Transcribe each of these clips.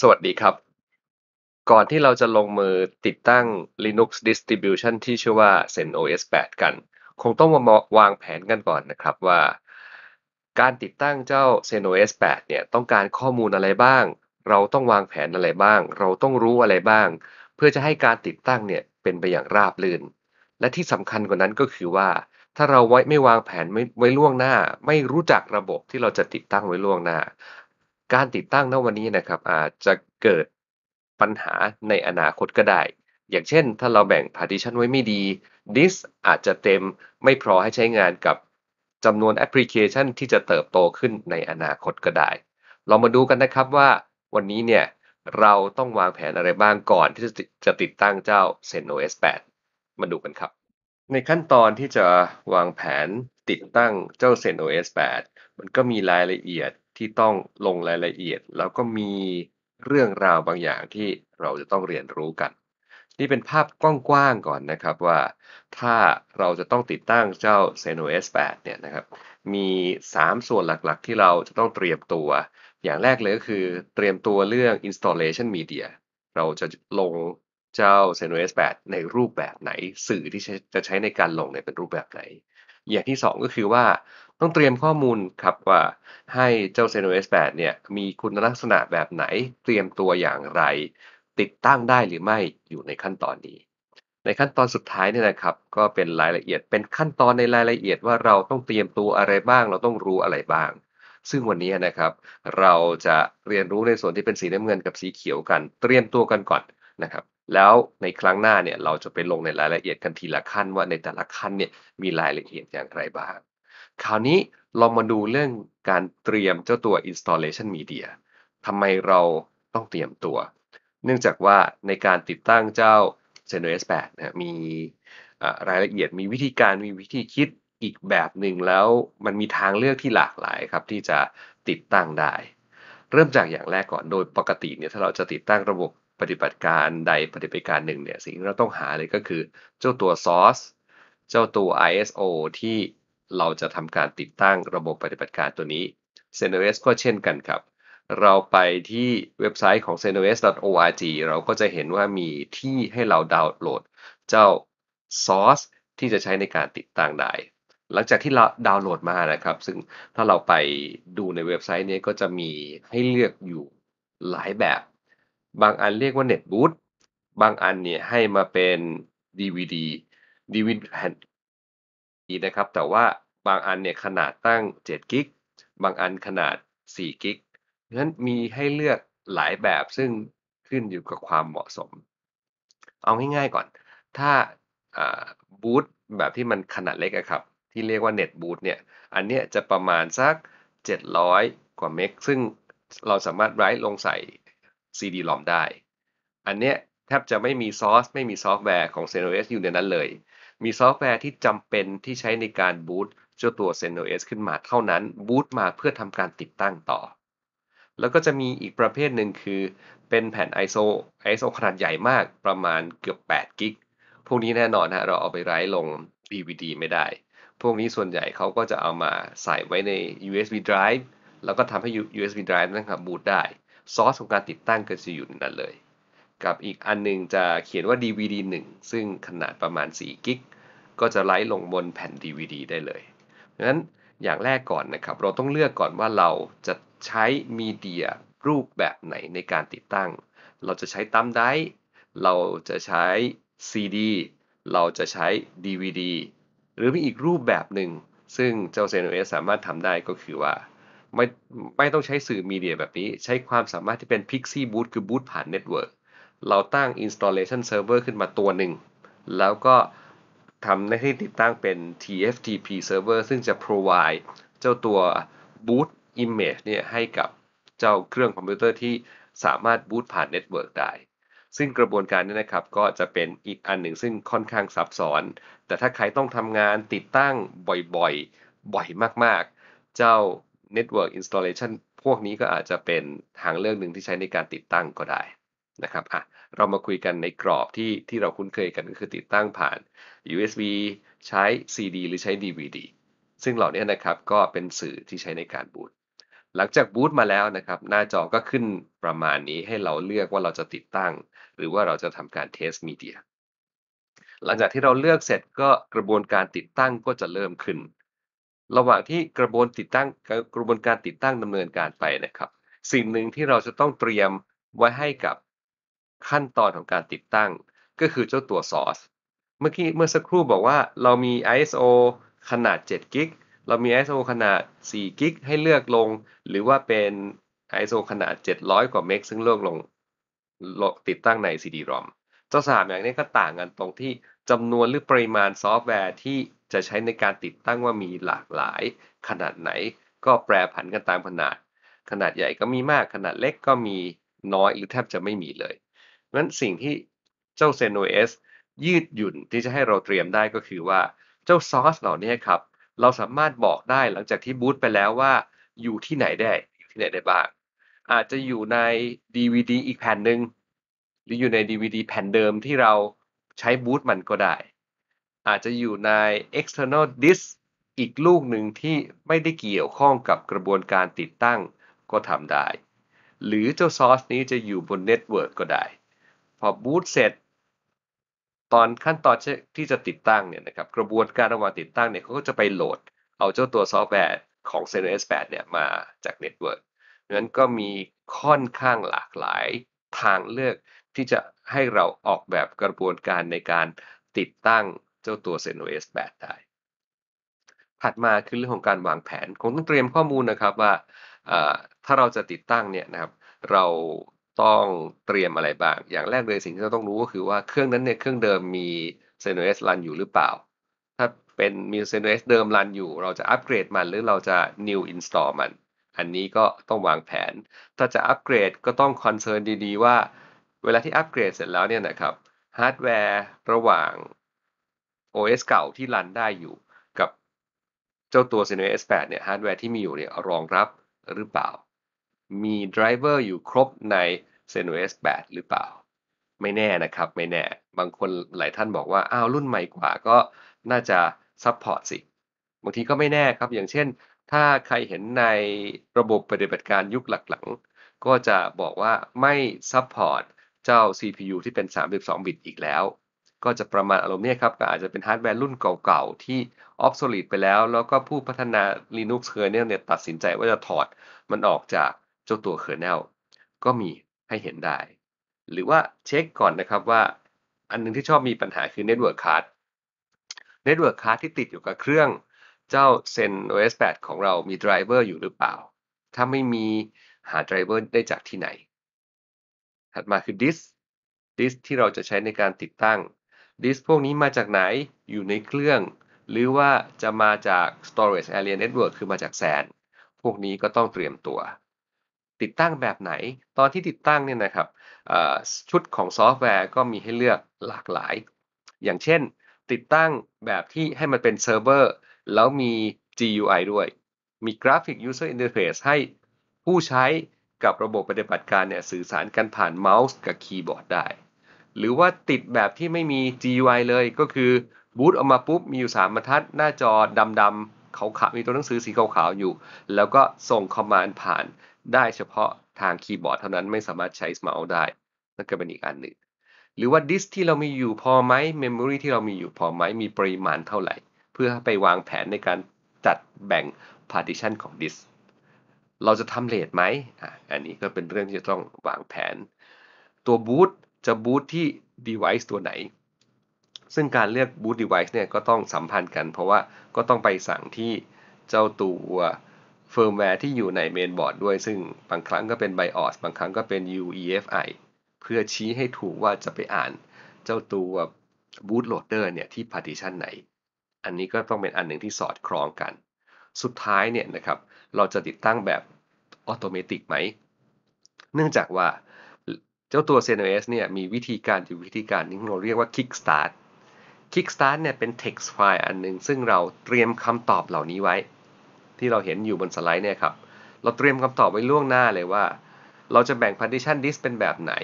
สวัสดีครับ ก่อนที่เราจะลงมือติดตั้ง Linux distribution ที่ชื่อว่า CentOS 8 กัน คงต้องมาวางแผนกันก่อนนะครับว่าการติดตั้งเจ้า CentOS 8 เนี่ย ต้องการข้อมูลอะไรบ้าง เราต้องวางแผนอะไรบ้าง เราต้องรู้อะไรบ้าง เพื่อจะให้การติดตั้งเนี่ยเป็นไปอย่างราบรื่น และที่สำคัญกว่านั้นก็คือว่า ถ้าเราไว้ไม่วางแผนไว้ล่วงหน้า ไม่รู้จักระบบที่เราจะติดตั้งไว้ล่วงหน้าการติดตั้งณวันนี้นะครับอาจจะเกิดปัญหาในอนาคตก็ได้ อย่างเช่น ถ้าเราแบ่ง partition ไว้ไม่ดีดิสอาจจะเต็มไม่พอให้ใช้งานกับจำนวนแอปพลิเคชันที่จะเติบโตขึ้นในอนาคตก็ได้ เรามาดูกันนะครับว่าวันนี้เนี่ยเราต้องวางแผนอะไรบ้างก่อนที่จะติดตั้งเจ้า ZenOS 8มาดูกันครับ ในขั้นตอนที่จะวางแผนติดตั้งเจ้า ZenOS 8มันก็มีรายละเอียดที่ต้องลงรายละเอียดแล้วก็มีเรื่องราวบางอย่างที่เราจะต้องเรียนรู้กัน นี่เป็นภาพกว้างๆก่อนนะครับว่า ถ้าเราจะต้องติดตั้งเจ้า s e n o s 8เนี่ยนะครับ มี 3 ส่วนหลักๆที่เราจะต้องเตรียมตัว อย่างแรกเลยก็คือเตรียมตัวเรื่อง installation media เราจะลงเจ้า s e n o s 8 ในรูปแบบไหนสื่อที่จะใช้ในการลงเนี่ยเป็นรูปแบบไหนอย่างที่ 2 ก็คือว่าต้องเตรียมข้อมูลครับว่าให้เจ้า ZenOS 8เนี่ยมีคุณลักษณะแบบไหนเตรียมตัวอย่างไร ติดตั้งได้หรือไม่อยู่ในขั้นตอนนี้ ในขั้นตอนสุดท้ายเนี่ยนะครับ ก็เป็นรายละเอียดเป็นขั้นตอนในรายละเอียดว่าเราต้องเตรียมตัวอะไรบ้าง เราต้องรู้อะไรบ้าง ซึ่งวันนี้นะครับ เราจะเรียนรู้ในส่วนที่เป็นสีน้ำเงินกับสีเขียวกันเตรียมตัวกันก่อนนะครับแล้วในครั้งหน้าเนี่ยเราจะไปลงในรายละเอียดกันทีละขั้นว่าในแต่ละขั้นเนี่ยมีรายละเอียดอย่างไรบ้าง คราวนี้ลองมาดูเรื่องการเตรียมเจ้าตัว installation media ทำไมเราต้องเตรียมตัว เนื่องจากว่าในการติดตั้งเจ้า c e n o s 8นะมีรายละเอียดมีวิธีการมีวิธีคิดอีกแบบหนึ่งแล้วมันมีทางเลือกที่หลากหลายครับที่จะติดตั้งได้ เริ่มจากอย่างแรกก่อนโดยปกติเนี่ยถ้าเราจะติดตั้งระบบปฏิบัติการใดปฏิบัติการหนึ่งเนี่ยสิ่งที่เราต้องหาเลยก็คือเจ้าตัวซอสเจ้าตัว ISO ที่เราจะทำการติดตั้งระบบปฏิบัติการตัวนี้ CentOS ก็เช่นกันครับ เราไปที่เว็บไซต์ของ centos.org เราก็จะเห็นว่ามีที่ให้เราดาวน์โหลดเจ้าซอสที่จะใช้ในการติดตั้งได้ หลังจากที่เราดาวน์โหลดมานะครับ ซึ่งถ้าเราไปดูในเว็บไซต์นี้ก็จะมีให้เลือกอยู่หลายแบบบางอันเรียกว่าเน็ตบูตบางอันเนี่ยให้มาเป็น DVD DVD แผ่นนะครับ แต่ว่าบางอันเนี่ยขนาดตั้ง7กิก บางอันขนาด4กิกเพราะฉะนั้นมีให้เลือกหลายแบบซึ่งขึ้นอยู่กับความเหมาะสม เอาง่ายๆก่อน ถ้าบูตแบบที่มันขนาดเล็กครับ ที่เรียกว่าเน็ตบูตเนี่ย อันเนี้ยจะประมาณสัก 700 กว่าเมกซึ่งเราสามารถไร้ลงใส่ CD-ROM ได้ อันเนี้ยแทบจะไม่มีซอส ไม่มีซอฟต์แวร์ของ CentOS อยู่ในนั้นเลย มีซอฟต์แวร์ที่จำเป็นที่ใช้ในการบูตเจ้าตัว CentOS ขึ้นมาเท่านั้น บูตมาเพื่อทำการติดตั้งต่อ แล้วก็จะมีอีกประเภทหนึ่งคือ เป็นแผ่น ISO ISO ขนาดใหญ่มากประมาณเกือบ8กิก พวกนี้แน่นอนฮะเราเอาไปไร้ลง DVD ไม่ได้ พวกนี้ส่วนใหญ่เขาก็จะเอามาใส่ไว้ใน USB drive แล้วก็ทำให้ USB drive นันครับบูตได้ซอสของการติดตั้งก็จะอยู่นั่นเลย กับอีกอันนึงจะเขียนว่า DVD 1 ซึ่งขนาดประมาณ4กิกก็จะไลฟ์ลงบนแผ่น DVD ได้เลยดังนั้นอย่างแรกก่อนนะครับเราต้องเลือกก่อนว่าเราจะใช้มีเดียรูปแบบไหนในการติดตั้ง เราจะใช้ตั้มได้เราจะใช้ CD เราจะใช้ DVD หรือมีอีกรูปแบบหนึ่งซึ่งเจ้า ZenOS สามารถทำได้ก็คือว่าไม่ไม่ต้องใช้สื่อมีเดียแบบนี้ ใช้ความสามารถที่เป็น Pixie Boot คือ Boot ผ่านเน็ตเวิร์กเราตั้ง Installation Server ขึ้นมาตัวหนึ่ง แล้วก็ทำในที่ติดตั้งเป็น TFTP Server ซึ่งจะ provide เจ้าตัว Boot Image เนี่ยให้กับเจ้าเครื่องคอมพิวเตอร์ที่สามารถบูตผ่านเน็ตเวิร์กได้ ซึ่งกระบวนการนี้นะครับก็จะเป็นอีกอันหนึ่งซึ่งค่อนข้างซับซ้อน แต่ถ้าใครต้องทำงานติดตั้งบ่อยๆ บ่อยมากๆ เจ้า Network Installation พวกนี้ก็อาจจะเป็นทางเลือกหนึ่งที่ใช้ในการติดตั้งก็ได้นะครับอ่ะเรามาคุยกันในกรอบที่ที่เราคุ้นเคยกันก็คือติดตั้งผ่าน USB ใช้ CD หรือใช้ DVD ซึ่งเหล่านี้นะครับก็เป็นสื่อที่ใช้ในการบูตหลังจากบูตมาแล้วนะครับหน้าจอก็ขึ้นประมาณนี้ให้เราเลือกว่าเราจะติดตั้ง หรือว่าเราจะทำการเทสมีเดียหลังจากที่เราเลือกเสร็จก็กระบวนการติดตั้งก็จะเริ่มขึ้นระหว่างที่กระบวนติดตั้งกระบวนการติดตั้งดำเนินการไปนะครับ สิ่งหนึ่งที่เราจะต้องเตรียมไว้ให้กับขั้นตอนของการติดตั้ง ก็คือเจ้าตัวซอสเมื่อกี้เมื่อสักครู่บอกว่าเรามี ISO ขนาด 7 กิกเรามี ISO ขนาด 4 กิกให้เลือกลง หรือว่าเป็น ISO ขนาด 700 กว่าเมกซึ่งเลือกลงติดตั้งใน CD-ROM เจ้าสามอย่างนี้ก็ต่างกันตรงที่จำนวนหรือปริมาณซอฟต์แวร์ที่จะใช้ในการติดตั้งว่ามีหลากหลายขนาดไหนก็แปรผันกันตามขนาด ขนาดใหญ่ก็มีมากขนาดเล็กก็มีน้อยหรือแทบจะไม่มีเลยนั้นสิ่งที่เจ้า ZenOS ยืดหยุ่นที่จะให้เราเตรียมได้ก็คือว่าเจ้าซอสเหล่านี้ครับ เราสามารถบอกได้หลังจากที่บูตไปแล้วว่าอยู่ที่ไหนได้อยู่ที่ไหนได้บ้าง อาจจะอยู่ใน DVD อีกแผ่นหนึ่งหรืออยู่ใน DVD แผ่นเดิมที่เราใช้บูตมันก็ได้อาจจะอยู่ใน external disk อีกลูกหนึ่งที่ไม่ได้เกี่ยวข้องกับกระบวนการติดตั้งก็ทำได้ หรือเจ้าซอสนี้จะอยู่บน Network ก็ได้ พอบูตเสร็จตอนขั้นตอนที่จะติดตั้งเนี่ยนะครับ กระบวนการระหว่างติดตั้งเนี่ยเขาก็จะไปโหลดเอาเจ้าตัวซอฟต์แวร์ของ c e n o s 8เนี่ยมาจาก Network นั้นก็มีค่อนข้างหลากหลายทางเลือกที่จะให้เราออกแบบกระบวนการในการติดตั้งเจ้าตัว ZenOS 8ได้ถัดมาคือเรื่องของการวางแผน คงต้องเตรียมข้อมูลนะครับ ว่า ถ้าเราจะติดตั้งเนี่ยนะครับ เราต้องเตรียมอะไรบ้าง อย่างแรกเลย สิ่งที่เราต้องรู้ก็คือว่าเครื่องนั้นเนี่ยเครื่องเดิมมี ZenOS รันอยู่หรือเปล่า ถ้าเป็นมี ZenOS เดิมรันอยู่เราจะอัปเกรดมันหรือเราจะ new install มัน อันนี้ก็ต้องวางแผน ถ้าจะอัปเกรดก็ต้องคอนเซิร์นดีๆว่า เวลาที่อัปเกรดเสร็จแล้วเนี่ยนะครับฮาร์ดแวร์ระหว่าง OS เก่าที่รันได้อยู่กับเจ้าตัว Cinema S8 เนี่ยฮาร์ดแวร์ที่มีอยู่เนี่ยรองรับหรือเปล่า มีไดรเวอร์อยู่ครบใน Cinema S8 หรือเปล่า ไม่แน่นะครับไม่แน่บางคนหลายท่านบอกว่า อ้าว รุ่นใหม่กว่าก็น่าจะซัพพอร์ตสิ บางทีก็ไม่แน่ครับอย่างเช่น ถ้าใครเห็นในระบบปฏิบัติการยุคหลังๆก็จะบอกว่าไม่ซัพพอร์ตเจ้า CPU ที่เป็น 32 บิตอีกแล้วก็จะประมาณอารมณ์นี้ครับก็อาจจะเป็นฮาร์ดแวร์รุ่นเก่าๆ ที่ออฟโซลิดไปแล้ว แล้วก็ผู้พัฒนา Linux kernel เนี่ยตัดสินใจว่าจะถอดมันออกจากเจ้าตัว kernel ก็มีให้เห็นได้ หรือว่าเช็คก่อนนะครับว่าอันนึงที่ชอบมีปัญหาคือ Network Card Network Card ที่ติดอยู่กับเครื่องเจ้า c e n o s 8 ของเรามีไดรเวอร์อยู่หรือเปล่า ถ้าไม่มีหาไดรเวอร์ได้จากที่ไหน ถัดมาคือ disk disk ที่เราจะใช้ในการติดตั้งดิสพวกนี้มาจากไหนอยู่ในเครื่อง หรือว่าจะมาจาก storage area network คือมาจากแซนพวกนี้ก็ต้องเตรียมตัว ติดตั้งแบบไหน ตอนที่ติดตั้งเนี่ยนะครับชุดของซอฟต์แวร์ ก็มีให้เลือกหลากหลาย อย่างเช่น ติดตั้งแบบที่ให้มันเป็นเซิร์ฟเวอร์แล้วมี GUI ด้วย มี Graphic User Interface ให้ผู้ใช้กับระบบปฏิบัติการเนี่ยสื่อสารกันผ่านเมาส์กับคีย์บอร์ดได้หรือว่าติดแบบที่ไม่มี GUI เลยก็คือบูตออกมาปุ๊บ มีอยู่3บรรทัด หน้าจอดำๆขาวๆมีตัวหนังสือสีขาวๆ อยู่ แล้วก็ส่งคอมมานด์ผ่านได้เฉพาะทางคีย์บอร์ดเท่านั้นไม่สามารถใช้เมาส์ได้นั่นก็เป็นอีกอันหนึ่งหรือว่าดิสที่เรามีอยู่พอไหมเมมโมรีที่เรามีอยู่พอไหมมีปริมาณเท่าไหร่ เพื่อไปวางแผนในการจัดแบ่ง partition ของดิสเราจะทำเลทไหมออันนี้ก็เป็นเรื่องที่จะต้องวางแผน ตัวบูตจะบูตที่ device ตัวไหน ซึ่งการเลือกบู o device เนี่ยก็ต้องสัมพันธ์กัน เพราะว่าก็ต้องไปสั่งที่เจ้าตัวเฟิร์มแวร์ที่อยู่ในเมนบอร์ดด้วยซึ่งบางครั้งก็เป็น BIOS บางครั้งก็เป็น UEFI เพื่อชี้ให้ถูกว่าจะไปอ่านเจ้าตัวบูตโหลดเดอร์เนี่ยที่ partition ไหน อันนี้ก็ต้องเป็นอันหนึ่งที่สอดคล้องกัน สุดท้ายเนี่ยนะครับเราจะติดตั้งแบบอตโตมมติไหม เนื่องจากว่าเจ้าตัว c n s เนี่ยมีวิธีการอยู่วิธีการนีงเราเรียกว่า Kickstart Kickstart เนี่ยเป็น text file อันหนึ่งซึ่งเราเตรียมคำตอบเหล่านี้ไว้ ที่เราเห็นอยู่บนสไลด์เนี่ยครับ เราเตรียมคำตอบไว้ล่วงหน้าเลยว่า เราจะแบ่ง partition disk เป็นแบบไหน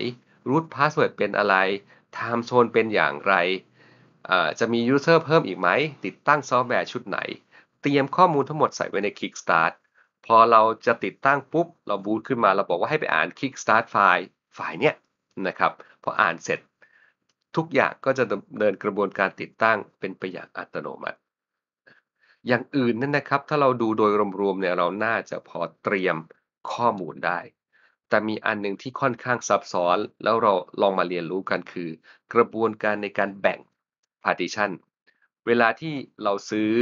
root password เป็นอะไร time zone เป็นอย่างไร จะมี user เพิ่มอีกไหม ติดตั้งซอฟต์แวร์ชุดไหน เตรียมข้อมูลทั้งหมดใส่ไว้ใน Kickstart พอเราจะติดตั้งปุ๊บเราบูตขึ้นมาเราบอกว่าให้ไปอ่าน Kickstart file ฝ่ายเนี้ยนะครับพออ่านเสร็จ ทุกอย่างก็จะดำเนินกระบวนการติดตั้งเป็นไปอย่างอัตโนมัติ อย่างอื่น นั่นนะครับ ถ้าเราดูโดยรวมๆเนี่ยเราน่าจะพอเตรียมข้อมูลได้ แต่มีอันหนึ่งที่ค่อนข้างซับซ้อน แล้วเราลองมาเรียนรู้กันคือ กระบวนการในการแบ่ง partition เวลาที่เราซื้อ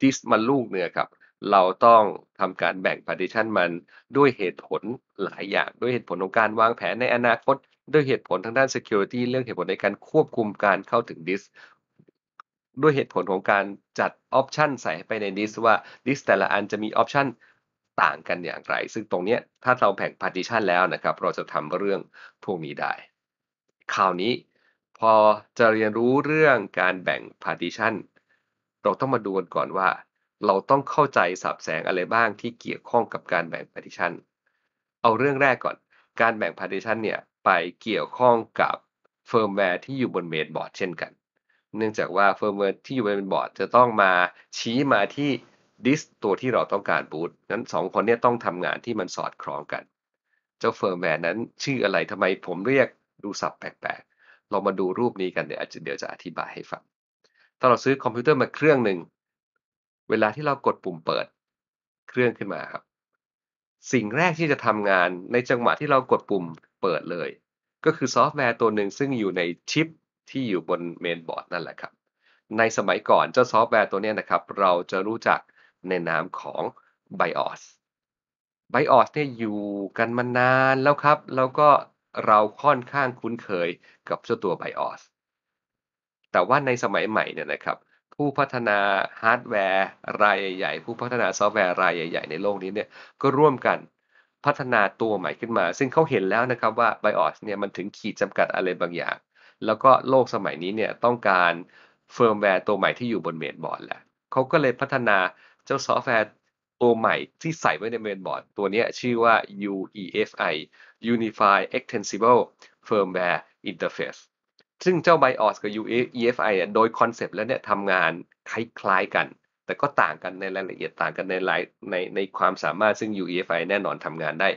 ดิสมาลูกเนี่ยครับเราต้องทำการแบ่งพาร์ติชันมันด้วยเหตุผลหลายอย่าง ด้วยเหตุผลของการวางแผนในอนาคต ด้วยเหตุผลทางด้าน security เรื่องเหตุผลในการควบคุมการเข้าถึงดิสด้วยเหตุผลของการจัดออปชันใส่ไปในดิสว่าดิสแต่ละอันจะมีออปชันต่างกันอย่างไร ซึ่งตรงนี้ถ้าเราแบ่งพาร์ติชันแล้วนะครับ เราจะทำเรื่องพวกนี้ได้คราวนี้ พอจะเรียนรู้เรื่องการแบ่งพาร์ติชันเราต้องมาดูกันก่อนว่าเราต้องเข้าใจสับแสงอะไรบ้างที่เกี่ยวข้องกับการแบ่ง partition เอาเรื่องแรกก่อน การแบ่ง partition เนี่ยไปเกี่ยวข้องกับเฟิร์มแวร์ที่อยู่บนเมนบอร์ดเช่นกัน เนื่องจากว่าเฟิร์มแวร์ที่อยู่บนเมนบอร์ดจะต้องมาชี้มาที่ดิสตัวที่เราต้องการบูตนั้น2คนนี้ต้องทำงานที่มันสอดคล้องกัน เจ้าเฟิร์มแวร์นั้นชื่ออะไร ทำไมผมเรียกดูสับแปลกๆเรามาดูรูปนี้กันเดี๋ยวเดี๋ยวจะอธิบายให้ฟังถ้าเราซื้อคอมพิวเตอร์มาเครื่องหนึ่งเวลาที่เรากดปุ่มเปิดเครื่องขึ้นมาครับสิ่งแรกที่จะทำงานในจังหวะที่เรากดปุ่มเปิดเลย ก็คือซอฟต์แวร์ตัวหนึ่งซึ่งอยู่ในชิปที่อยู่บนเมนบอร์ดนั่นแหละครับ ในสมัยก่อนเจ้าซอฟต์แวร์ตัวนี้นะครับ เราจะรู้จักในนามของ BIOS BIOS เนี่ยอยู่กันมานานแล้วครับแล้วก็เราค่อนข้างคุ้นเคยกับเจ้าตัว BIOS แต่ว่าในสมัยใหม่เนี่ยนะครับผู้พัฒนาฮาร์ดแวร์รายใหญ่ ผู้พัฒนาซอฟต์แวร์รายใหญ่ๆในโลกนี้เนี่ยก็ร่วมกันพัฒนาตัวใหม่ขึ้นมา ซึ่งเขาเห็นแล้วนะครับว่า BIOS เนี่ยมันถึงขีดจำกัดอะไรบางอย่าง แล้วก็โลกสมัยนี้เนี่ยต้องการเฟิร์มแวร์ตัวใหม่ที่อยู่บนเมนบอร์ดแหละเขาก็เลยพัฒนาเจ้าซอฟต์แวร์ตัวใหม่ที่ใส่ไว้ในเมนบอร์ดตัวนี้ชื่อว่า UEFI Unified Extensible Firmware Interface ซึ่งเจ้า BIOS กับ EFI โดยคอนเซปต์แล้วเนี่ย ทำงานคล้ายๆกัน แต่ก็ต่างกันในรายละเอียดต่างกันในหลายในในความสามารถซึ่ง UEFI แน่นอนทำงานได้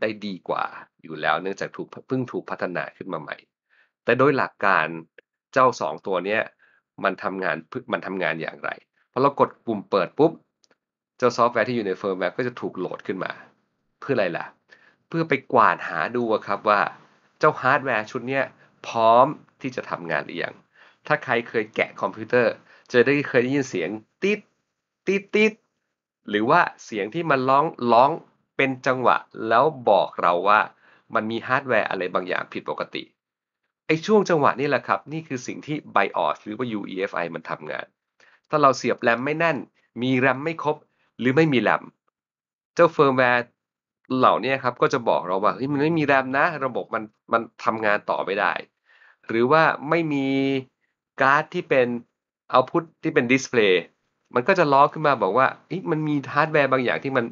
ได้ดีกว่าอยู่แล้วเนื่องจากถูกเพิ่งถูกพัฒนาขึ้นมาใหม่ แต่โดยหลักการเจ้า 2 ตัวเนี้ยมันทำงานมันทำงานอย่างไร พอเรากดปุ่มเปิดปุ๊บ เจ้าซอฟต์แวร์ที่อยู่ในเฟิร์มแวร์ก็จะถูกโหลดขึ้นมา เพื่ออะไรล่ะเพื่อไปกวาดหาดูครับว่าเจ้าฮาร์ดแวร์ชุดนี้พร้อมที่จะทำงานหรือยังถ้าใครเคยแกะคอมพิวเตอร์ จะได้เคยได้ยินเสียงติดติดติดหรือว่าเสียงที่มันร้องร้องเป็นจังหวะ แล้วบอกเราว่ามันมีฮาร์ดแวร์อะไรบางอย่างผิดปกติไอช่วงจังหวะนี่แหละครับ นี่คือสิ่งที่ BIOS หรือว่า UEFI มันทำงาน ถ้าเราเสียบแรมไม่แน่นมีแรมไม่ครบหรือไม่มีแรม เจ้าเฟิร์มแวร์เหล่านี้ครับก็จะบอกเราว่าเฮ้ยมันไม่มีแรมนะ ระบบมันมันทำงานต่อไม่ได้หรือว่าไม่มีการ์ดที่เป็นเอาพุทที่เป็นดิสเพลย์มันก็จะล้อขึ้นมาบอกว่ามันมีฮาร์ดแวร์บางอย่างที่มัน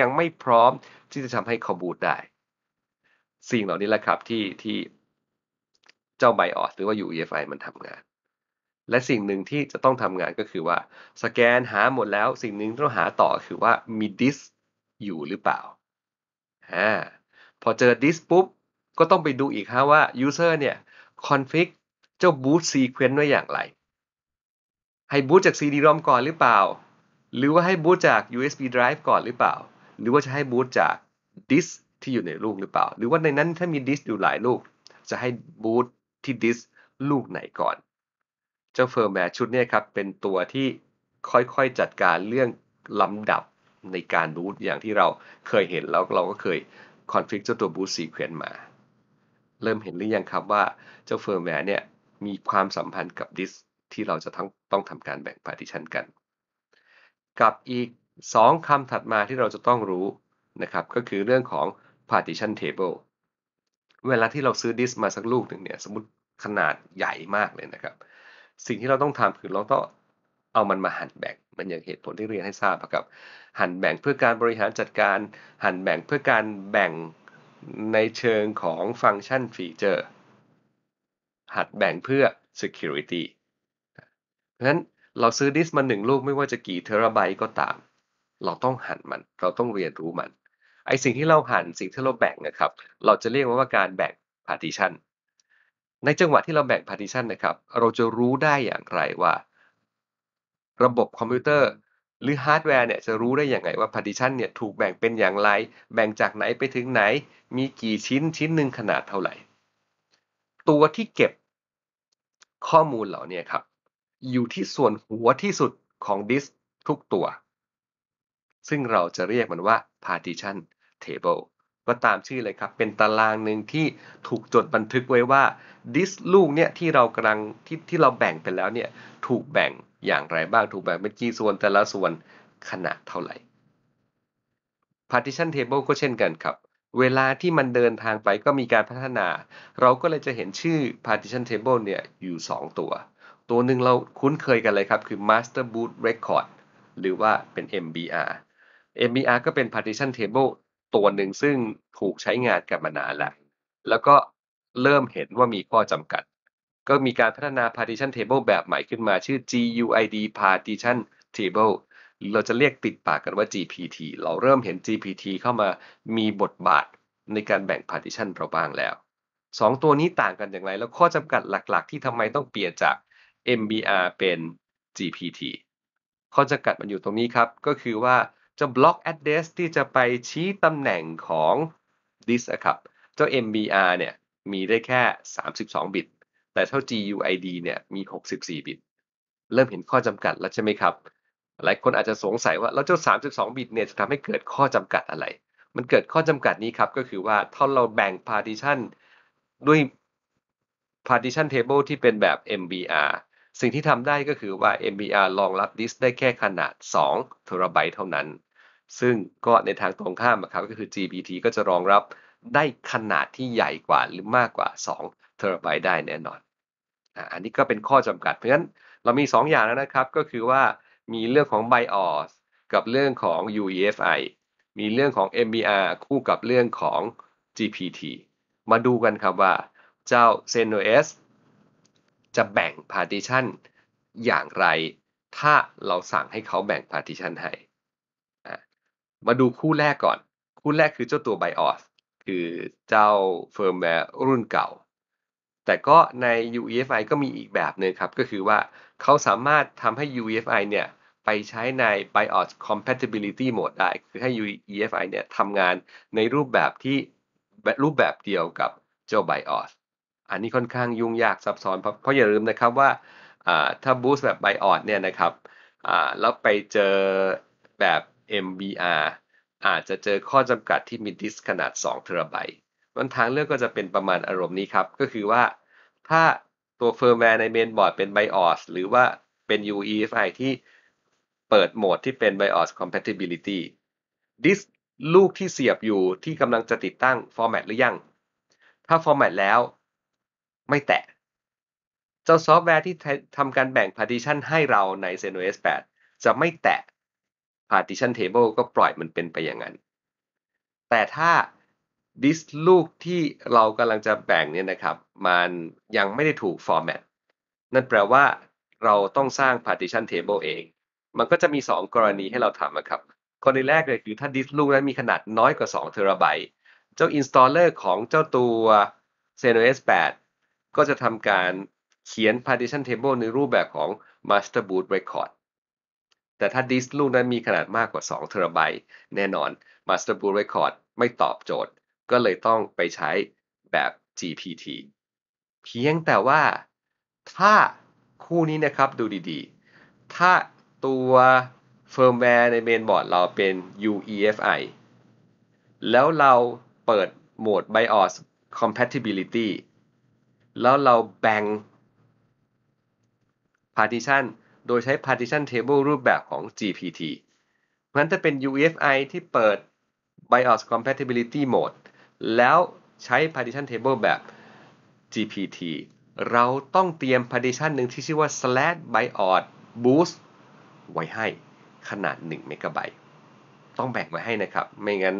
ยังไม่พร้อมที่จะทำให้คอมบูตได้ สิ่งเหล่านี้แหละครับที่ที่เจ้าไบออสหรือว่า UEFI มันทำงาน และสิ่งหนึ่งที่จะต้องทำงานก็คือว่าสแกนหาหมดแล้วสิ่งหนึ่งที่ต้องหาต่อคือว่า มีดิสอยู่หรือเปล่าอ่าพอเจอดิสปุ๊บก็ต้องไปดูอีกฮะว่ายูเซอร์เนี่ยคอนฟิกเจ้าบูตซีเควนต์ไว้อย่างไร ให้บูตจาก CD ROM ก่อนหรือเปล่า หรือว่าให้บูตจาก USB drive ก่อนหรือเปล่า หรือว่าจะให้บูตจากดิสที่อยู่ในลูกหรือเปล่า หรือว่าในนั้นถ้ามีดิสอยู่หลายลูก จะให้บูตที่ดิสลูกไหนก่อน เจ้าเฟิร์มแวร์ชุดนี้ครับ เป็นตัวที่ค่อยๆจัดการเรื่องลำดับในการบูตอย่างที่เราเคยเห็นแล้วเราก็เคยคอนฟิกเจ้าตัวบูตซีเควนต์มาเริ่มเห็นหรือยังครับว่าเจ้าเฟิร์มแวร์เนี่ยมีความสัมพันธ์กับดิสที่เราจะต้องต้องทำการแบ่งพาร์ติชันกัน กับอีก 2คำถัดมาที่เราจะต้องรู้นะครับ ก็คือเรื่องของ partition table เวลาที่เราซื้อดิสมาสักลูกหนึ่งเนี่ยสมมติขนาดใหญ่มากเลยนะครับสิ่งที่เราต้องทำคือเราต้องเอามันมาหั่นแบ่งมันอย่างเหตุผลที่เรียนให้ทราบครับ หั่นแบ่งเพื่อการบริหารจัดการหั่นแบ่งเพื่อการแบ่งในเชิงของฟังก์ชันฟีเจอร์หัดแบ่งเพื่อ security เพราะฉะนั้นเราซื้อดิสมาหนึ่งลูกไม่ว่าจะกี่เทราไบต์ก็ตาม เราต้องหันมัน เราต้องเรียนรู้มันไอสิ่งที่เราหันสิ่งที่เราแบ่งนะครับเราจะเรียกว่าการแบ่ง partition ในจังหวะที่เราแบ่ง partition นะครับเราจะรู้ได้อย่างไรว่า ระบบคอมพิวเตอร์หรือฮาร์ดแวร์เนี่ยจะรู้ได้อย่างไรว่าพาร์ติชันเนี่ยถูกแบ่งเป็นอย่างไร แบ่งจากไหนไปถึงไหน มีกี่ชิ้นชิ้นหนึ่งขนาดเท่าไหร่ ตัวที่เก็บข้อมูลเหล่านี้ครับ อยู่ที่ส่วนหัวที่สุดของดิสทุกตัว ซึ่งเราจะเรียกมันว่า partition table ก็ตามชื่อเลยครับ เป็นตารางหนึ่งที่ถูกจดบันทึกไว้ว่าดิสลูกเนี่ยที่เรากำลังที่ที่เราแบ่งไปแล้วเนี่ยถูกแบ่งอย่างไรบ้างถูกแบ่งเป็นกี่ส่วนแต่ละส่วนขนาดเท่าไหร่ partition table ก็เช่นกันครับ เวลาที่มันเดินทางไปก็มีการพัฒนา เราก็เลยจะเห็นชื่อ partition table เนี่ยอยู่ 2 ตัว ตัวหนึ่งเราคุ้นเคยกันเลยครับ คือ master boot record หรือว่าเป็น MBR MBR ก็เป็น partition table ตัวหนึ่งซึ่งถูกใช้งานกันมานานแล้ว แล้วก็เริ่มเห็นว่ามีข้อจำกัด ก็มีการพัฒนา partition table แบบใหม่ขึ้นมาชื่อ GUID partition table เราจะเรียกติดปากกันว่า GPT เราเริ่มเห็น GPT เข้ามามีบทบาทในการแบ่ง partition เราบ้างแล้ว สองตัวนี้ต่างกันอย่างไร แล้วข้อจำกัดหลักๆ ที่ทำไมต้องเปลี่ยนจาก MBR เป็น GPT ข้อจำกัดมันอยู่ตรงนี้ครับ ก็คือว่าจะ block address ที่จะไปชี้ตำแหน่งของ h i s ะครับเจ้า MBR เนี่ยมีได้แค่ 32 บิต แต่เท่า GUID เนี่ยมี 64 บิต เริ่มเห็นข้อจำกัดแล้วใช่ไหมครับ หลายคนอาจจะสงสัยว่าแล้วเจ้า 32 บิตเนี่ยจะทำให้เกิดข้อจำกัดอะไร มันเกิดข้อจำกัดนี้ครับก็คือว่าถ้าเราแบ่ง partition ด้วย partition table ที่เป็นแบบ MBR สิ่งที่ทำได้ก็คือว่า MBR รองรับดิสได้แค่ขนาด2 t b เท่านั้นซึ่งก็ในทางตรงข้ามนะครับก็คือ GPT ก็จะรองรับได้ขนาดที่ใหญ่กว่าหรือมากกว่า2เทร์ไบต์ได้แน่นอน อันนี้ก็เป็นข้อจำกัด เพราะฉะนั้น เรามี 2 อย่างแล้วนะครับก็คือว่ามีเรื่องของ BIOS กับเรื่องของ UEFI มีเรื่องของ MBR คู่กับเรื่องของ GPT มาดูกันครับว่าเจ้า s e n o s จะแบ่ง Partition อย่างไร ถ้าเราสั่งให้เขาแบ่ง Partition ให้มาดูคู่แรกก่อน คู่แรกคือเจ้าตัว BIOS คือเจ้าเฟิร์มแวร์รุ่นเก่า แต่ก็ใน UEFI ก็มีอีกแบบหนึ่งครับ ก็คือว่าเขาสามารถทำให้ UEFI เนี่ย ไปใช้ใน BIOS compatibility mode ได้ คือให้ UEFI เนี่ยทำงานในรูปแบบที่ รูปแบบเดียวกับเจ้า BIOS อันนี้ค่อนข้างยุ่งยากซับซ้อน เพราะอย่าลืมนะครับว่าถ้าบูสต์แบบ BIOS เนี่ยนะครับ แล้วไปเจอแบบ MBR อาจจะเจอข้อจำกัดที่มีดิสขนาด2เทราไบต์มันทางเลือกก็จะเป็นประมาณอารมณ์นี้ครับ ก็คือว่าถ้าตัวเฟิร์มแวร์ในเมนบอร์ดเป็น BIOS หรือว่าเป็น UEFI ที่เปิดโหมดที่เป็น BIOS compatibility ดิสลูกที่เสียบอยู่ที่กำลังจะติดตั้ง ฟอร์แมตหรือยัง ถ้าฟอร์แมตแล้วไม่แตะเจ้าซอฟต์แวร์ที่ทำการแบ่งพาร์ติชันให้เราใน ZenOS 8จะไม่แตะ partition table ก็ปล่อยมันเป็นไปอย่างนั้น แต่ถ้า disk ลูกที่เรากำลังจะแบ่งเนี่ยนะครับ มันยังไม่ได้ถูก format นั่นแปลว่าเราต้องสร้าง partition table เอง มันก็จะมี 2 กรณีให้เราทำนะครับ กรณีแรกเลยคือถ้า this ลูกนั้นมีขนาดน้อยกว่า 2 เทราไบต์ เจ้า installer ของเจ้าตัว c e n o s 8 ก็จะทำการเขียน partition table ในรูปแบบของ master boot record แต่ถ้าดิสลูกนั้นมีขนาดมากกว่า 2 เทราไบต์แน่นอน Master Boot Record ไม่ตอบโจทย์ ก็เลยต้องไปใช้แบบ GPT เพียงแต่ว่าถ้าคู่นี้นะครับดูดีๆ ถ้าตัวเฟิร์มแวร์ในเมนบอร์ดเราเป็น UEFI แล้วเราเปิดโหมด BIOS compatibility แล้วเราแบ่ง partition โดยใช้ partition table รูปแบบของ GPT เพราะฉะนั้นจะเป็น UEFI ที่เปิด BIOS compatibility mode แล้วใช้ partition table แบบ GPT เราต้องเตรียม partition หนึ่งที่ชื่อว่า slash bios boost ไว้ให้ขนาด 1 เมกะไบต์ ต้องแบ่งไว้ให้นะครับ ไม่งั้น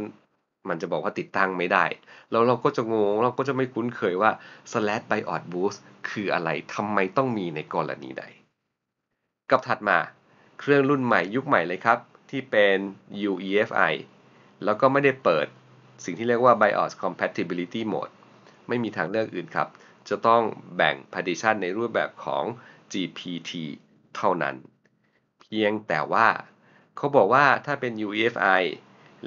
มันจะบอกว่าติดตั้งไม่ได้ แล้วเราก็จะงงเราก็จะไม่คุ้นเคยว่า slash bios boost คืออะไรทำไมต้องมีในกรณีใดกับถัดมาเครื่องรุ่นใหม่ยุคใหม่เลยครับ ที่เป็น UEFI แล้วก็ไม่ได้เปิดสิ่งที่เรียกว่า BIOS compatibility mode ไม่มีทางเลือกอื่นครับ จะต้องแบ่ง partition ในรูปแบบของ GPT เท่านั้น เพียงแต่ว่าเขาบอกว่าถ้าเป็น UEFI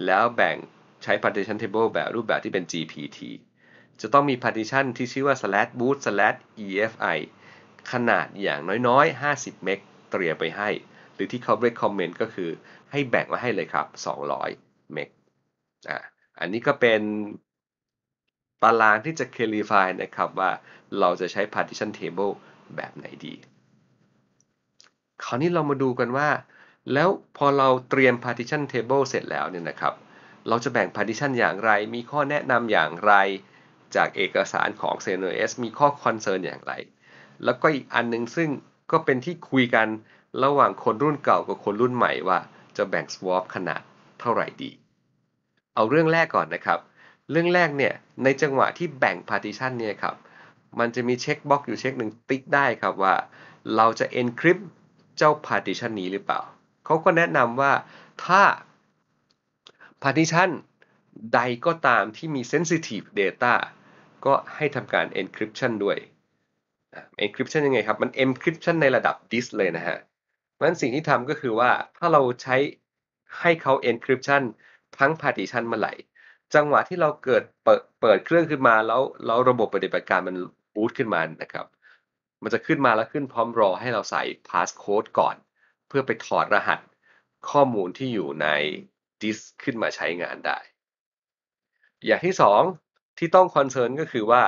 แล้วแบ่งใช้ partition table แบบรูปแบบที่เป็น GPT จะต้องมี partition ที่ชื่อว่า slash boot slash EFI ขนาดอย่างน้อยๆ50เมกเตรียมไปให้ หรือที่เขา recommend ก็คือให้แบ่งมาให้เลยครับ 200 เมกอ่ะอันนี้ก็เป็นตารางที่จะ clarify นะครับว่าเราจะใช้ partition table แบบไหนดี คราวนี้เรามาดูกันว่า แล้วพอเราเตรียม partition table เสร็จแล้วเนี่ยนะครับ เราจะแบ่ง partition อย่างไร มีข้อแนะนำอย่างไรจากเอกสารของ CNOS มีข้อคอนเซิร์นอย่างไร แล้วก็อีกอันนึงซึ่งก็เป็นที่คุยกันระหว่างคนรุ่นเก่ากับคนรุ่นใหม่ว่าจะแบ่งสวอปขนาดเท่าไหร่ดี เอาเรื่องแรกก่อนนะครับ เรื่องแรกเนี่ย ในจังหวะที่แบ่งพาร์ติชันเนี่ยครับ มันจะมีเช็คบ็อกอยู่เช็คหนึ่งติ๊กได้ครับว่าเราจะ encrypt เจ้าพาร์ติชันนี้หรือเปล่า เขาก็แนะนำว่าถ้าพาร์ติชันใดก็ตามที่มี sensitive data ก็ให้ทำการ encryption ด้วย encryption ยังไงครับ มัน encryption ในระดับ d i s เลยนะฮะมันสิ่งที่ทำก็คือว่าถ้าเราใช้ให้เขา encryption ทั้ง partition เมื่อไหร่จังหวะที่เราเกิดเปิดเปิดเครื่องขึ้นมา แล้วแล้วระบบปฏิบัติการมันบูตขึ้นมานะครับ มันจะขึ้นมาแล้วขึ้นพร้อมรอให้เราใส่ passcode ก่อน เพื่อไปถอดรหัสข้อมูลที่อยู่ใน d i s ขึ้นมาใช้งานได้ อย่างที่สองที่ต้องคอนเซิร์นก็คือว่า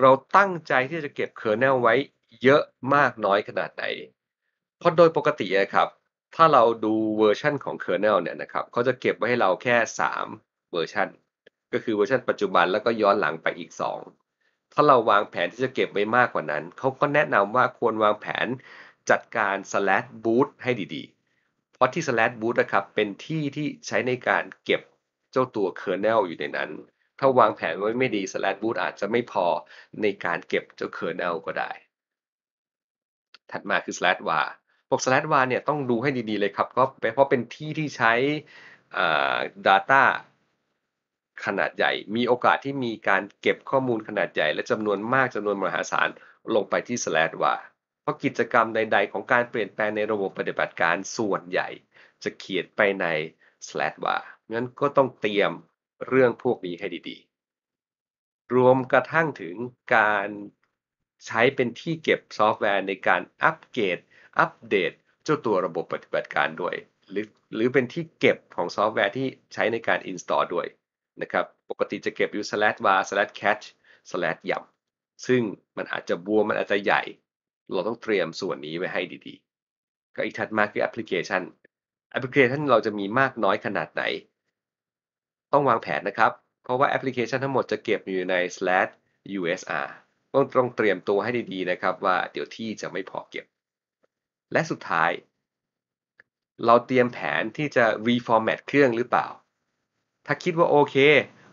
เราตั้งใจที่จะเก็บเคอร์เนลไว้เยอะมากน้อยขนาดไหน เพราะโดยปกตินะครับ ถ้าเราดูเวอร์ชันของ kernel เนี่ยนะครับเขาจะเก็บไว้ให้เราแค่ 3 เวอร์ชันก็คือเวอร์ชันปัจจุบันแล้วก็ย้อนหลังไปอีก 2 ถ้าเราวางแผนที่จะเก็บไว้มากกว่านั้น เขาก็แนะนำว่าควรวางแผนจัดการ slash boot ให้ดีๆ เพราะที่ slash boot นะครับ เป็นที่ที่ใช้ในการเก็บเจ้าตัว kernel อยู่ในนั้นถ้าวางแผนไว้ไม่ดีสแลดบูทอาจจะไม่พอในการเก็บเจ้าเคอร์นเนลก็ได้ ถัดมาคือสแลดวาพวกสแลดวาเนี่ยต้องดูให้ดีๆเลยครับก็เพราะเป็นที่ที่ใช้ Data ขนาดใหญ่ มีโอกาสที่มีการเก็บข้อมูลขนาดใหญ่ และจำนวนมากจำนวนมหาศาลลงไปที่สแลตว่าเพราะกิจกรรมใด ๆ ของการเปลี่ยนแปลงในระบบปฏิบัติการส่วนใหญ่ จะเขียนไปในสแลตว่าะนั้นก็ต้องเตรียมเรื่องพวกนี้ให้ดีๆ รวมกระทั่งถึงการใช้เป็นที่เก็บซอฟต์แวร์ในการอัปเกรด อัปเดตเจ้าตัวระบบปฏิบัติการด้วย หรือหรือเป็นที่เก็บของซอฟต์แวร์ที่ใช้ในการอินสตอลด้วยนะครับ ปกติจะเก็บอยู่ slash var slash cache slash yum ซึ่งมันอาจจะบวมมันอาจจะใหญ่ เราต้องเตรียมส่วนนี้ไว้ให้ดีๆ ก็อีกถัดมาคือแอปพลิเคชันแอปพลิเคชันเราจะมีมากน้อยขนาดไหนต้องวางแผนนะครับ เพราะว่าแอปพลิเคชันทั้งหมดจะเก็บอยู่ใน slash usr ต้องตรงเตรียมตัวให้ดีๆนะครับว่าเดี๋ยวที่จะไม่พอเก็บ และสุดท้าย เราเตรียมแผนที่จะ reformat เครื่องหรือเปล่า ถ้าคิดว่าโอเค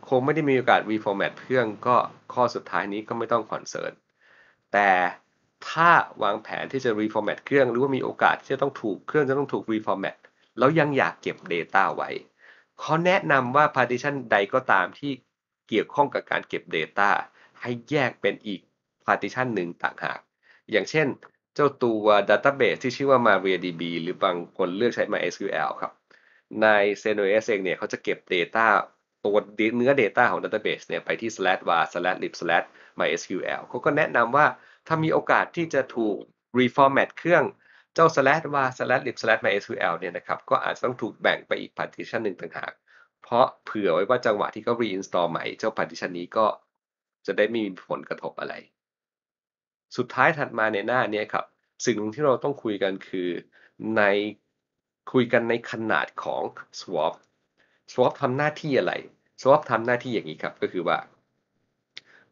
คงไม่ได้มีโอกาส reformat เครื่องก็ข้อสุดท้ายนี้ก็ไม่ต้องคอนเซิร์นแต่ถ้าวางแผนที่จะ reformat เครื่องหรือว่ามีโอกาส ที่จะต้องถูกเครื่องจะต้องถูก reformat แล้วยังอยากเก็บ Data ไว้เขาแนะนำว่า partition ใดก็ตามที่เกี่ยวข้องกับการเก็บ Data ให้แยกเป็นอีก partition หนึ่งต่างหาก อย่างเช่นเจ้าตัว database ที่ชื่อว่า MariaDB หรือบางคนเลือกใช้ MySQL ครับใน CNOS e t เองเนี่ยเขาจะเก็บ Data ตัวเนื้อ Data ของ database เนี่ยไปที่ slash var slash lib slash mysql เขาก็แนะนำว่าถ้ามีโอกาสที่จะถูก reformat เครื่องเจ้า slash ว่า slash lib slash mysql เนี่ยนะครับก็อาจจะต้องถูกแบ่งไปอีก partition หนึ่งต่างหาก เพราะเผื่อไว้ว่าจังหวะที่เขา reinstall ใหม่เจ้า partition นี้ก็จะได้ไม่มีผลกระทบอะไร สุดท้ายถัดมาในหน้านี้ครับสิ่งหนึ่งที่เราต้องคุยกันคือในคุยกันในขนาดของ swap swap ทำหน้าที่อะไร swap ทำหน้าที่อย่างนี้ครับก็คือว่า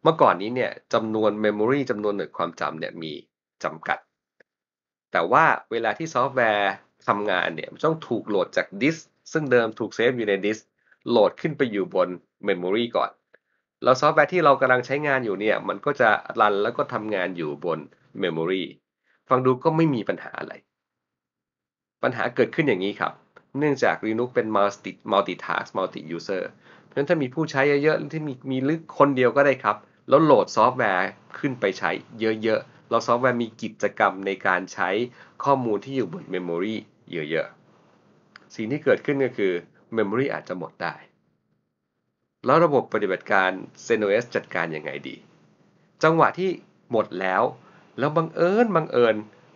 เมื่อก่อนนี้เนี่ยจำนวน memory จำนวนหน่วยความจำเนี่ยมีจำกัดแต่ว่าเวลาที่ซอฟต์แวร์ทำงานเนี่ยมันต้องถูกโหลดจากดิสซึ่งเดิมถูกเซฟอยู่ในดิสโหลดขึ้นไปอยู่บนเมมโมรีก่อน แล้วซอฟต์แวร์ที่เรากำลังใช้งานอยู่เนี่ย มันก็จะรันแล้วก็ทำงานอยู่บนเมมโมรีฟังดูก็ไม่มีปัญหาอะไร ปัญหาเกิดขึ้นอย่างนี้ครับ เนื่องจาก Linux เป็น multi multi task multi user เพราะฉะนั้นถ้ามีผู้ใช้เยอะๆที่มีมีลึกคนเดียวก็ได้ครับ แล้วโหลดซอฟต์แวร์ขึ้นไปใช้เยอะๆเราซอฟต์แวร์มีกิจกรรมในการใช้ข้อมูลที่อยู่บนเมมโมรีเยอะๆ สิ่งที่เกิดขึ้นก็คือเมมโมรีอาจจะหมดได้ แล้วระบบปฏิบัติการ c e n o s จัดการยังไงดี จังหวะที่หมดแล้ว แล้วบังเอิญบังเอิญ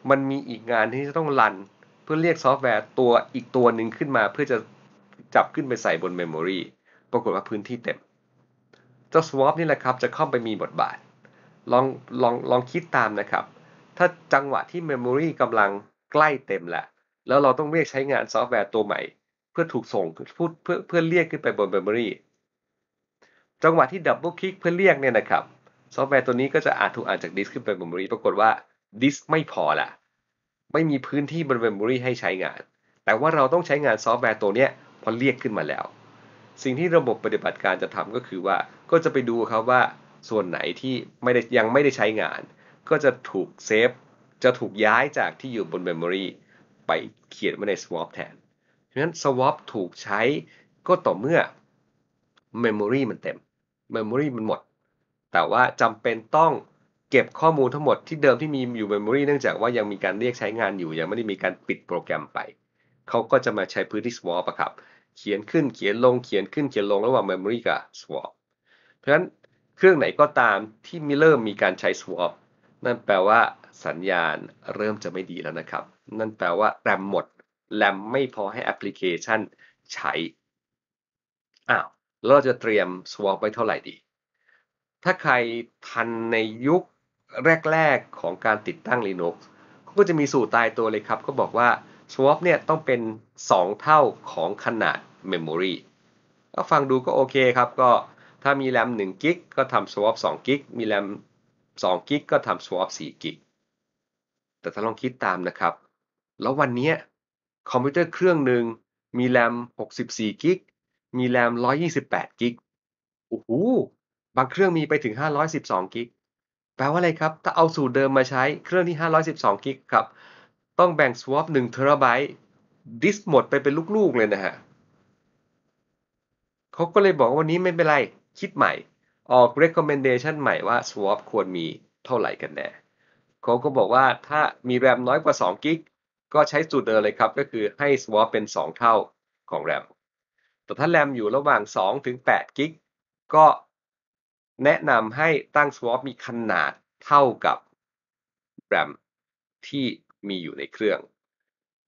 มันมีอีกงานที่จะต้องรันเพื่อเรียกซอฟต์แวร์ตัวอีกตัวหนึ่งขึ้นมา เพื่อจะจับขึ้นไปใส่บนเมมโมรีปรากฏว่าพื้นที่เต็มเจ้า swap นี่แหละครับจะเข้าไปมีบทบาทลองลองลองคิดตามนะครับ ถ้าจังหวะที่ Memory กำลังใกล้เต็มแล้วแล้วเราต้องเรียกใช้งานซอฟต์แวร์ตัวใหม่ เพื่อถูกส่งพูดเพื่อเพื่อเรียกขึ้นไปบน Memory จังหวะที่ดับเบิลคลิกเพื่อเรียกเนี่ยนะครับ ซอฟต์แวร์ตัวนี้ก็จะอาจถูกอ่านจากดิสขึ้นไปบนเมมโมรีปรากฏว่าดิสไม่พอละไม่มีพื้นที่บนเมมโมรีให้ใช้งาน แต่ว่าเราต้องใช้งานซอฟต์แวร์ตัวเนี้ยพอเรียกขึ้นมาแล้ว สิ่งที่ระบบปฏิบัติการจะทำก็คือว่าก็จะไปดูครับว่าส่วนไหนที่ไม่ได้ยังไม่ได้ใช้งาน ก็จะถูกเซฟ จะถูกย้ายจากที่อยู่บนเมมโมรีไปเขียนไว้ใน swap แทนฉะนั้น swap ถูกใช้ก็ต่อเมื่อเมมโมรีมันเต็ม เมมโมรีมันหมด แต่ว่าจำเป็นต้องเก็บข้อมูลทั้งหมดที่เดิมที่มีอยู่เมมโมรีเนื่องจากว่ายังมีการเรียกใช้งานอยู่ ยังไม่ได้มีการปิดโปรแกรมไป เขาก็จะมาใช้พื้นที่ swap ครับ เขียนขึ้นเขียนลงเขียนขึ้นเขียนลงระหว่างเมมโมรีกับ swap เพราะฉะนั้นเครื่องไหนก็ตามที่มิเริ่มมีการใช้ swap นั่นแปลว่าสัญญาณเริ่มจะไม่ดีแล้วนะครับ นั่นแปลว่า แรมหมด แรมไม่พอให้แอปพลิเคชันใช้ อ้าววเราจะเตรียม swap ไว้เท่าไหร่ดี ถ้าใครทันในยุคแรกๆของการติดตั้ง Linux ก็จะมีสูตรตายตัวเลยครับ ก็บอกว่า swap เนี่ยต้องเป็น 2 เท่าของขนาด memory ก็ฟังดูก็โอเคครับก็ถ้ามีแรม1กิกก็ทำ swap 2กิก มีแรม2กิกก็ทำ swap 4กิก แต่ถ้าลองคิดตามนะครับ แล้ววันนี้คอมพิวเตอร์เครื่องหนึ่งมีแรม64กิก มีแรม128กิก โอ้โห บางเครื่องมีไปถึง512กิก แปลว่าอะไรครับ ถ้าเอาสูตรเดิมมาใช้เครื่องที่512กิกครับต้องแบ่ง swap 1เทราไบต์ดิสหมดไปเป็นลูกๆเลยนะฮะเขาก็เลยบอกว่าวันนี้ไม่เป็นไรคิดใหม่ ออก recommendation ใหม่ว่า swap ควรมีเท่าไหร่กันแน่เขาก็บอกว่าถ้ามีแรมน้อยกว่า2กิกก็ใช้สูตรเดิมเลยครับก็คือให้ swap เป็น 2 เท่าของแรมแต่ถ้าแรมอยู่ระหว่าง2ถึง8กิกก็แนะนำให้ตั้ง swap มีขนาดเท่ากับแรมที่มีอยู่ในเครื่อง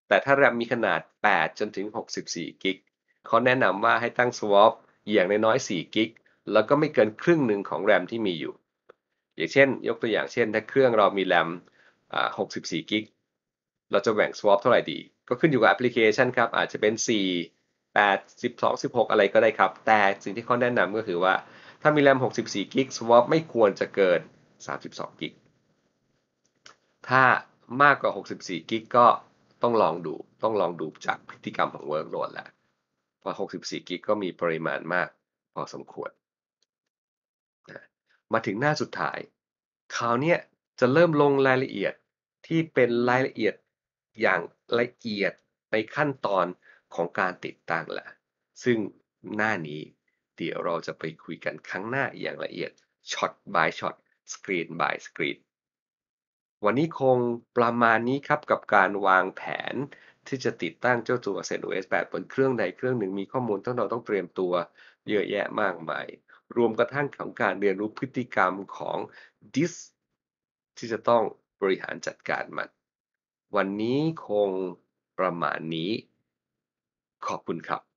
แต่ถ้าแรมมีขนาด8จนถึง64กิกเขาแนะนำว่าให้ตั้ง swap อย่างน้อยๆ4กิกแล้วก็ไม่เกินครึ่งหนึ่งของแรมที่มีอยู่ อย่างเช่น ยกตัวอย่างเช่น ถ้าเครื่องเรามีแรม64 กิก เราจะแบ่ง swap เท่าไหร่ดี ก็ขึ้นอยู่กับแอปพลิเคชันครับ อาจจะเป็น 4 8 12 16 อะไรก็ได้ครับ แต่สิ่งที่เขาแนะนำก็คือว่า ถ้ามีแรม 64 กิก swap ไม่ควรจะเกิน 32 กิก ถ้ามากกว่า 64 กิกก็ต้องลองดู ต้องลองดูจากพฤติกรรมของ workload แหละเพราะ 64 กิกก็มีปริมาณมากพอสมควรมาถึงหน้าสุดท้าย คราวนี้จะเริ่มลงรายละเอียดที่เป็นรายละเอียดอย่างละเอียดในขั้นตอนของการติดตั้งละ ซึ่งหน้านี้เดี๋ยวเราจะไปคุยกันครั้งหน้าอย่างละเอียดช็อต by ช็อตสกรีน by สกรีนวันนี้คงประมาณนี้ครับกับการวางแผนที่จะติดตั้งเจ้าตัว n o s 8 บนเครื่องใดเครื่องหนึ่งมีข้อมูลที่เราต้องเตรียมตัว เยอะแยะมากมายรวมกระทั่งของการเรียนรู้พฤติกรรมของ dis ที่จะต้องบริหารจัดการมัน วันนี้คงประมาณนี้ ขอบคุณครับ